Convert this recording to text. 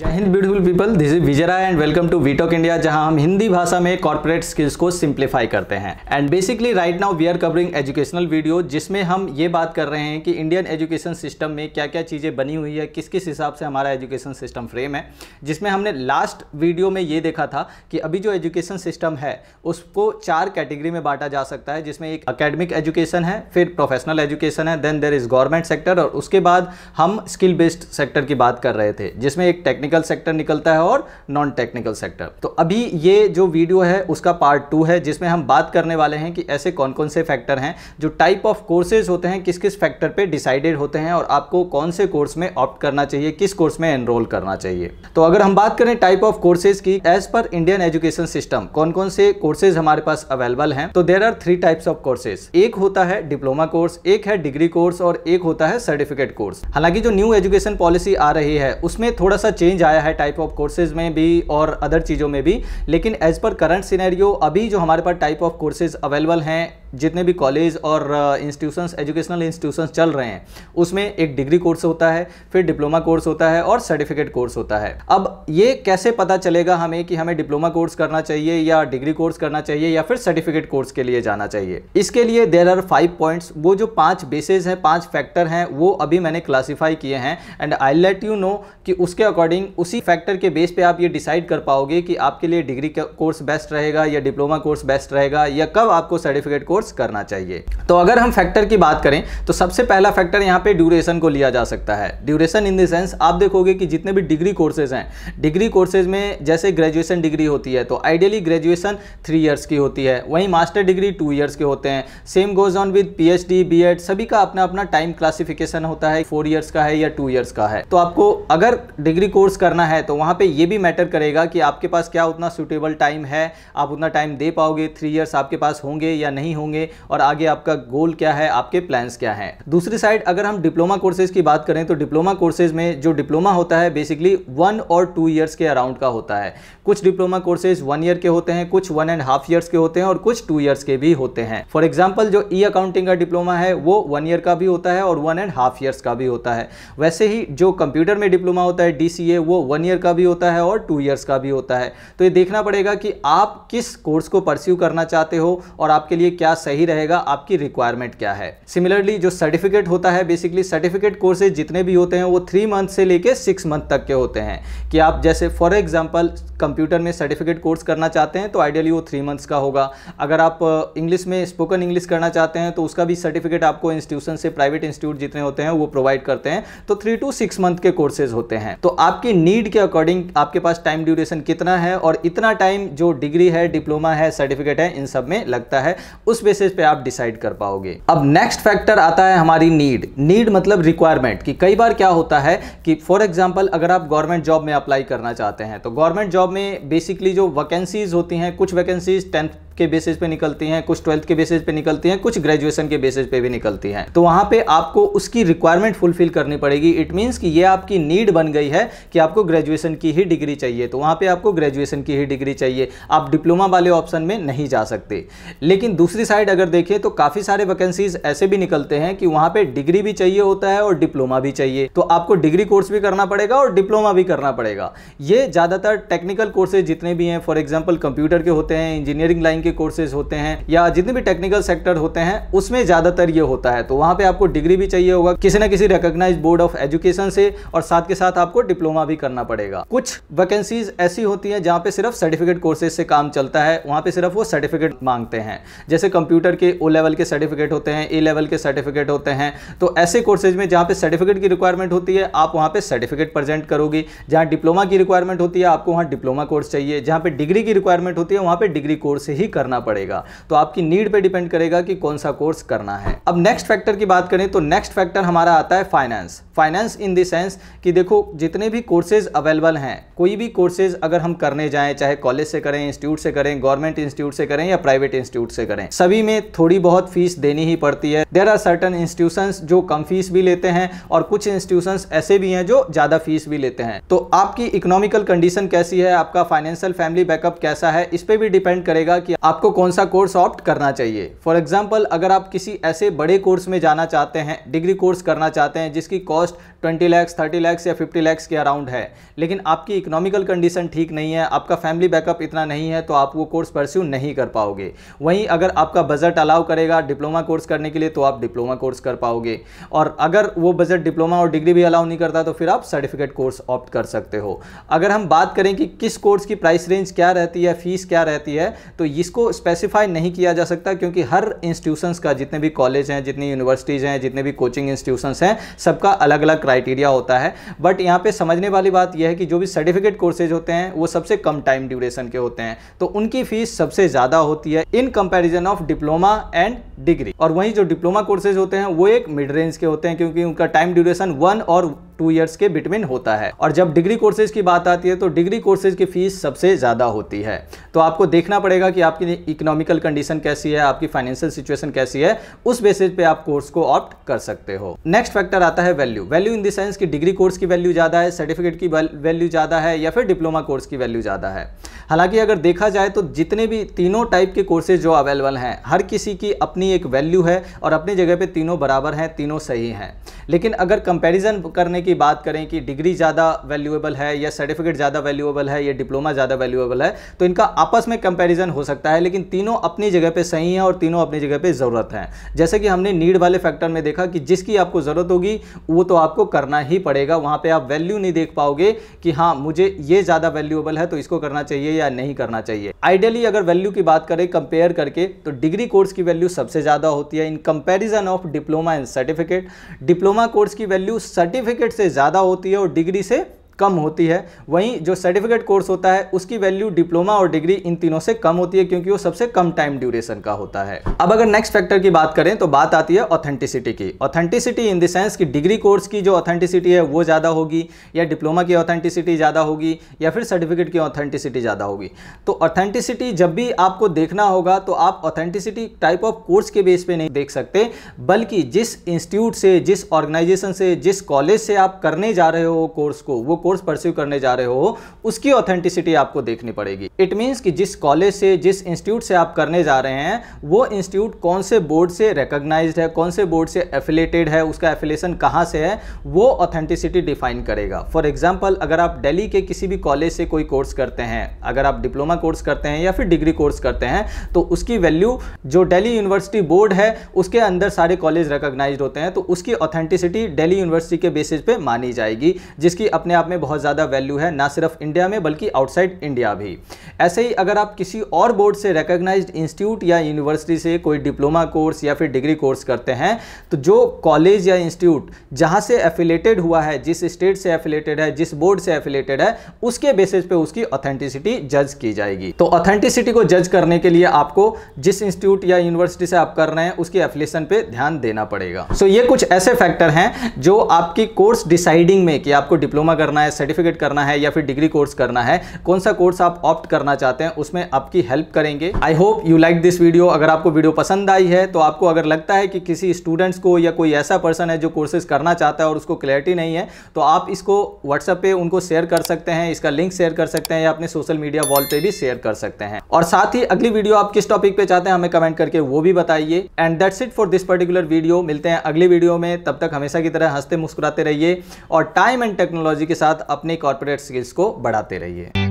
जय Hind beautiful people this is Vijay and welcome to VTalk India जहां हम हिंदी भाषा में कॉर्पोरेट स्किल्स को सिंप्लीफाई करते हैं and basically right now we are covering educational video जिसमें हम ये बात कर रहे हैं कि इंडियन एजुकेशन सिस्टम में क्या क्या चीज़ें बनी हुई है किस किस हिसाब से हमारा एजुकेशन सिस्टम फ्रेम है जिसमें हमने लास्ट वीडियो में ये देखा था कि अभी जो एजुकेशन सिस्टम है उसको चार कैटेगरी में बांटा जा सकता है जिसमें एक अकेडमिक एजुकेशन है फिर प्रोफेशनल एजुकेशन है then there is government sector और उसके बाद हम स्किल बेस्ड सेक्टर की बात कर रहे थे जिसमें एक टेक्निक टेक्निकल सेक्टर निकलता है और नॉन टेक्निकल सेक्टर तो अभी ये जो वीडियो है उसका पार्ट टू है जिसमें हम बात करने वाले हैं कि ऐसे कौन कौन से फैक्टर हैं जो टाइप ऑफ कोर्सेज होते हैं किस किस फैक्टर पर डिसाइडेड होते हैं और आपको कौन से कोर्स में ऑप्ट करना चाहिए किस कोर्स में एनरोल करना चाहिए तो अगर हम बात करें टाइप ऑफ कोर्सेज की एज पर इंडियन एजुकेशन सिस्टम कौन कौन से कोर्सेज हमारे पास अवेलेबल हैं तो there are three types of courses एक होता है डिप्लोमा कोर्स एक है डिग्री कोर्स और एक होता है सर्टिफिकेट कोर्स हालांकि जो न्यू एजुकेशन पॉलिसी आ रही है उसमें थोड़ा सा चेंज चेंज आया है टाइप ऑफ कोर्सेज में भी और अदर चीज़ों में भी लेकिन एज़ पर करंट सीनेरियो अभी जो हमारे पास टाइप ऑफ कोर्सेज अवेलेबल हैं जितने भी कॉलेज और इंस्टीट्यूशंस एजुकेशनल इंस्टीट्यूशंस चल रहे हैं उसमें एक डिग्री कोर्स होता है फिर डिप्लोमा कोर्स होता है और सर्टिफिकेट कोर्स होता है अब ये कैसे पता चलेगा हमें कि हमें डिप्लोमा कोर्स करना चाहिए या डिग्री कोर्स करना चाहिए या फिर सर्टिफिकेट कोर्स के लिए जाना चाहिए इसके लिए देर आर फाइव पॉइंट्स वो जो पाँच बेसिस हैं पाँच फैक्टर हैं वो अभी मैंने क्लासीफाई किए हैं and I let you know कि उसके अकॉर्डिंग उसी फैक्टर के बेस पर आप ये डिसाइड कर पाओगे कि आपके लिए डिग्री कोर्स बेस्ट रहेगा या डिप्लोमा कोर्स बेस्ट रहेगा या कब आपको सर्टिफिकेट कोर्स कोर्स करना चाहिए तो अगर हम फैक्टर की बात करें तो सबसे पहला फैक्टर यहाँ पे ड्यूरेशन को लिया जा सकता है ड्यूरेशन इन देंस आप देखोगे कि जितने भी डिग्री कोर्सेज हैं डिग्री कोर्सेज में जैसे ग्रेजुएशन डिग्री होती है तो आइडियली ग्रेजुएशन थ्री ईयर्स की होती है वहीं मास्टर डिग्री टू ईयर्स के होते हैं same goes on with P H सभी का अपना अपना टाइम क्लासिफिकेशन होता है फोर ईयर्स का है या टू ईयर्स का है तो आपको अगर डिग्री कोर्स करना है तो वहाँ पे ये भी मैटर करेगा कि आपके पास क्या उतना सुटेबल टाइम है आप उतना टाइम दे पाओगे थ्री ईयर्स आपके पास होंगे या नहीं होंगे होंगे और आगे आपका गोल क्या है आपके प्लान्स क्या हैं दूसरी साइड अगर हम डिप्लोमा कोर्सेज की बात करें तो डिप्लोमा कोर्सेज में जो डिप्लोमा होता है बेसिकली वन और टू ईयर्स के अराउंड का होता है कुछ डिप्लोमा कोर्सेज वन ईयर के होते हैं कुछ वन एंड हाफ ईयर्स के होते हैं और कुछ टू ईयर्स के भी होते हैं फॉर एग्जाम्पल जो ई अकाउंटिंग का डिप्लोमा है वो वन ईयर का भी होता है और वन एंड हाफ ईयर्स का भी होता है वैसे ही जो कंप्यूटर में डिप्लोमा होता है डी वो वन ईयर का भी होता है और टू ईयर्स का भी होता है तो ये देखना पड़ेगा कि आप किस कोर्स को परस्यू करना चाहते हो और आपके लिए क्या सही रहेगा आपकी रिक्वायरमेंट क्या है सिमिलरली जो सर्टिफिकेट होता है बेसिकली सर्टिफिकेट कोर्सेज जितने भी होते हैं वो थ्री मंथ से लेकर सिक्स मंथ तक के होते हैं कि आप जैसे फॉर एग्जाम्पल कंप्यूटर में सर्टिफिकेट कोर्स करना चाहते हैं तो आइडियली वो थ्री मंथ्स का होगा अगर आप इंग्लिश uh, में स्पोकन इंग्लिश करना चाहते हैं तो उसका भी सर्टिफिकेट आपको इंस्टीट्यूशन से प्राइवेट इंस्टीट्यूट जितने होते हैं वो प्रोवाइड करते हैं तो थ्री टू सिक्स मंथ के कोर्सेज होते हैं तो आपकी नीड के अकॉर्डिंग आपके पास टाइम ड्यूरेशन कितना है और इतना टाइम जो डिग्री है डिप्लोमा है सर्टिफिकेट है इन सब में लगता है उस बेसिस पे आप डिसाइड कर पाओगे अब नेक्स्ट फैक्टर आता है हमारी नीड नीड मतलब रिक्वायरमेंट कि कई बार क्या होता है कि फॉर एग्जाम्पल अगर आप गवर्नमेंट जॉब में अप्लाई करना चाहते हैं तो गवर्नमेंट जॉब में बेसिकली जो वैकेंसीज होती हैं कुछ वैकेंसीज टेंथ के बेसिस पे निकलती हैं कुछ ट्वेल्थ के बेसिस पे निकलती हैं कुछ ग्रेजुएशन के बेसिस पे भी निकलती हैं तो वहां पे आपको उसकी रिक्वायरमेंट फुलफिल करनी पड़ेगी इट मीन्स कि ये आपकी नीड बन गई है कि आपको ग्रेजुएशन की ही डिग्री चाहिए तो वहां पे आपको ग्रेजुएशन की ही डिग्री चाहिए आप डिप्लोमा वाले ऑप्शन में नहीं जा सकते लेकिन दूसरी साइड अगर देखें तो काफ़ी सारे वैकेंसीज ऐसे भी निकलते हैं कि वहां पर डिग्री भी चाहिए होता है और डिप्लोमा भी चाहिए तो आपको डिग्री कोर्स भी करना पड़ेगा और डिप्लोमा भी करना पड़ेगा ये ज़्यादातर टेक्निकल कोर्सेज जितने भी हैं फॉर एग्जाम्पल कंप्यूटर के होते हैं इंजीनियरिंग लाइन के के कोर्सेज होते हैं या जितने भी टेक्निकल सेक्टर होते हैं उसमें ज़्यादातर ये होता है तो वहां पे आपको डिग्री भी चाहिए होगा किसी ना किसी रिकोगनाइज बोर्ड ऑफ एजुकेशन से और साथ के साथ आपको डिप्लोमा भी करना पड़ेगा कुछ वैकेंसीज ऐसी होती है जहां पे सिर्फ सर्टिफिकेट कोर्सेज से काम चलता है वहां पे सिर्फ वो सर्टिफिकेट मांगते हैं जैसे कंप्यूटर के ओ लेवल के सर्टिफिकेट होते हैं ए लेवल के सर्टिफिकेट होते हैं तो ऐसे कोर्सेज में जहां पे सर्टिफिकेट की रिक्वायरमेंट होती है आप वहां पे सर्टिफिकेट प्रेजेंट करोगी जहां डिप्लोमा की रिक्वायरमेंट होती है आपको वहां डिप्लोमा कोर्स चाहिए जहां पे डिग्री की रिक्वायरमेंट होती है वहां पे डिग्री कोर्स ही कर करना पड़ेगा तो आपकी नीड पे डिपेंड करेगा कि कौन सा कोर्स करना है अब नेक्स्ट फैक्टर की बात करें तो नेक्स्ट फैक्टर हमारा आता है finance finance in this sense कि देखो जितने भी कोर्सेज अवेलेबल हैं कोई भी कोर्सेज अगर हम करने जाएं चाहे कॉलेज से करें इंस्टीट्यूट से करें गवर्नमेंट इंस्टीट्यूट से करें या प्राइवेट इंस्टीट्यूट से करें सभी में थोड़ी बहुत फीस देनी ही पड़ती है देर आर सर्टन इंस्टीट्यूशंस जो कम फीस भी लेते हैं और कुछ इंस्टीट्यूशंस ऐसे भी हैं जो ज़्यादा फीस भी लेते हैं तो आपकी इकोनॉमिकल कंडीशन कैसी है आपका फाइनेंशियल फैमिली बैकअप कैसा है इस पर भी डिपेंड करेगा कि आपको कौन सा कोर्स ऑप्ट करना चाहिए फॉर एग्जाम्पल अगर आप किसी ऐसे बड़े कोर्स में जाना चाहते हैं डिग्री कोर्स करना चाहते हैं जिसकी cost established twenty lakhs thirty lakhs या फिफ्टी लैक्स के अराउंड है लेकिन आपकी इकोनॉमिकल कंडीशन ठीक नहीं है आपका फैमिली बैकअप इतना नहीं है तो आप वो कोर्स परस्यू नहीं कर पाओगे वहीं अगर आपका बजट अलाउ करेगा डिप्लोमा कोर्स करने के लिए तो आप डिप्लोमा कोर्स कर पाओगे और अगर वो बजट डिप्लोमा और डिग्री भी अलाउ नहीं करता तो फिर आप सर्टिफिकेट कोर्स ऑप्ट कर सकते हो अगर हम बात करें कि किस कोर्स की प्राइस रेंज क्या रहती है फीस क्या रहती है तो इसको स्पेसिफाई नहीं किया जा सकता क्योंकि हर इंस्टीट्यूशंस का जितने भी कॉलेज हैं जितनी यूनिवर्सिटीज़ हैं जितने भी कोचिंग इंस्टीट्यूशंस हैं सबका अलग अलग क्राइटेरिया होता है बट यहाँ पे समझने वाली बात यह है कि जो भी सर्टिफिकेट कोर्सेज होते हैं वो सबसे कम टाइम ड्यूरेशन के होते हैं तो उनकी फीस सबसे ज़्यादा होती है in comparison of diploma and degree और वहीं जो डिप्लोमा कोर्सेज होते हैं वो एक मिड रेंज के होते हैं क्योंकि उनका टाइम ड्यूरेशन वन और टू ईयर्स के बिटवीन होता है और जब डिग्री कोर्सेज की बात आती है तो डिग्री कोर्सेज की फीस सबसे ज़्यादा होती है तो आपको देखना पड़ेगा कि आपकी इकोनॉमिकल कंडीशन कैसी है आपकी फाइनेंशियल सिचुएशन कैसी है उस बेसिस पे आप कोर्स को ऑप्ट कर सकते हो नेक्स्ट फैक्टर आता है वैल्यू वैल्यू इन देंस की कि डिग्री कोर्स की वैल्यू ज़्यादा है सर्टिफिकेट की वैल्यू ज़्यादा है या फिर डिप्लोमा कोर्स की वैल्यू ज़्यादा है हालांकि अगर देखा जाए तो जितने भी तीनों टाइप के कोर्सेज जो अवेलेबल हैं हर किसी की अपनी एक वैल्यू है और अपनी जगह पर तीनों बराबर हैं तीनों सही हैं लेकिन अगर कंपेरिजन करने की की बात करें कि डिग्री ज़्यादा वैल्यूएबल है या सर्टिफिकेट ज़्यादा वैल्यूएबल है या डिप्लोमा ज़्यादा वैल्यूएबल है तो इनका आपस में कंपेरिजन हो सकता है लेकिन तीनों अपनी जगह पर सही हैं और तीनों अपनी जगह पर ज़रूरत है जैसे कि हमने नीड वाले फैक्टर में देखा कि जिसकी आपको ज़रूरत होगी वो तो आपको करना ही पड़ेगा वहाँ पर आप वैल्यू नहीं देख पाओगे कि हाँ मुझे ये ज़्यादा वैल्यूएबल है तो इसको करना चाहिए या नहीं करना चाहिए आइडियली अगर वैल्यू की बात करें कंपेयर करके तो डिग्री कोर्स की वैल्यू सबसे ज़्यादा होती है in comparison of diploma and certificate diploma course की वैल्यू सर्टिफिकेट से ज़्यादा होती है और डिग्री से कम होती है वहीं जो सर्टिफिकेट कोर्स होता है उसकी वैल्यू डिप्लोमा और डिग्री इन तीनों से कम होती है क्योंकि वो सबसे कम टाइम ड्यूरेशन का होता है अब अगर नेक्स्ट फैक्टर की बात करें तो बात आती है ऑथेंटिसिटी की ऑथेंटिसिटी इन देंस की कि डिग्री कोर्स की जो ऑथेंटिसिटी है वो ज़्यादा होगी या डिप्लोमा की ऑथेंटिसिटी ज़्यादा होगी या फिर सर्टिफिकेट की ऑथेंटिसिटी ज़्यादा होगी तो ऑथेंटिसिटी जब भी आपको देखना होगा तो आप ऑथेंटिसिटी टाइप ऑफ कोर्स के बेस पर नहीं देख सकते बल्कि जिस इंस्टीट्यूट से जिस ऑर्गेनाइजेशन से जिस कॉलेज से आप करने जा रहे हो कोर्स को वो कोर्स कोर्स परस्यू करने जा रहे हो उसकी ऑथेंटिसिटी आपको देखनी पड़ेगी इट मीन्स कि जिस कॉलेज से जिस इंस्टीट्यूट से आप करने जा रहे हैं वो इंस्टीट्यूट कौन से बोर्ड से रिकोगनाइज है कौन से बोर्ड से एफिलेटेड है उसका एफिलेशन कहाँ से है वो ऑथेंटिसिटी डिफाइन करेगा फॉर एग्जाम्पल अगर आप डेली के किसी भी कॉलेज से कोई कोर्स करते हैं अगर आप डिप्लोमा कोर्स करते हैं या फिर डिग्री कोर्स करते हैं तो उसकी वैल्यू जो डेली यूनिवर्सिटी बोर्ड है उसके अंदर सारे कॉलेज रिकोगनाइज होते हैं तो उसकी ऑथेंटिसिटी डेली यूनिवर्सिटी के बेसिस पे मानी जाएगी जिसकी अपने आप में में बहुत ज़्यादा वैल्यू है ना सिर्फ इंडिया में बल्कि आउटसाइड इंडिया भी ऐसे ही अगर आप किसी और बोर्ड से रिकग्नाइज्ड इंस्टीट्यूट या यूनिवर्सिटी से कोई डिप्लोमा कोर्स या फिर डिग्री कोर्स करते हैं तो जो कॉलेज या इंस्टीट्यूट जहाँ से एफिलेटेड हुआ है जिस स्टेट से एफिलेटेड है जिस बोर्ड से एफिलेटेड है उसके बेसिस पे उसकी ऑथेंटिसिटी जज की जाएगी तो ऑथेंटिसिटी को जज करने के लिए आपको जिस इंस्टीट्यूट या यूनिवर्सिटी से आप कर रहे हैं उसकी एफिलेशन पे ध्यान देना पड़ेगा सो so, ये कुछ ऐसे फैक्टर हैं जो आपकी कोर्स डिसाइडिंग में कि आपको डिप्लोमा करना करना है सर्टिफिकेट करना है या फिर डिग्री कोर्स करना है कौन सा कोर्स आप ऑप्ट करना चाहते हैं उसमें आपकी हेल्प करेंगे I hope you like this video अगर आपको वीडियो पसंद आई है तो आपको अगर लगता है कि किसी स्टूडेंट्स को या कोई ऐसा पर्सन है जो कोर्सेज करना चाहता है और उसको क्लैरिटी नहीं है तो आप इसको व्हाट्सएप पर उनको शेयर कर सकते हैं इसका लिंक शेयर कर सकते हैं या अपने सोशल मीडिया वॉल पर भी शेयर कर सकते हैं और साथ ही अगली वीडियो आप किस टॉपिक पर चाहते हैं हमें कमेंट करके वो भी बताइए and that's it for this particular video मिलते हैं अगली वीडियो में तब तक हमेशा की तरह हंसते मुस्कुराते रहिए और टाइम एंड टेक्नोलॉजी के साथ साथ अपने कॉरपोरेट स्किल्स को बढ़ाते रहिए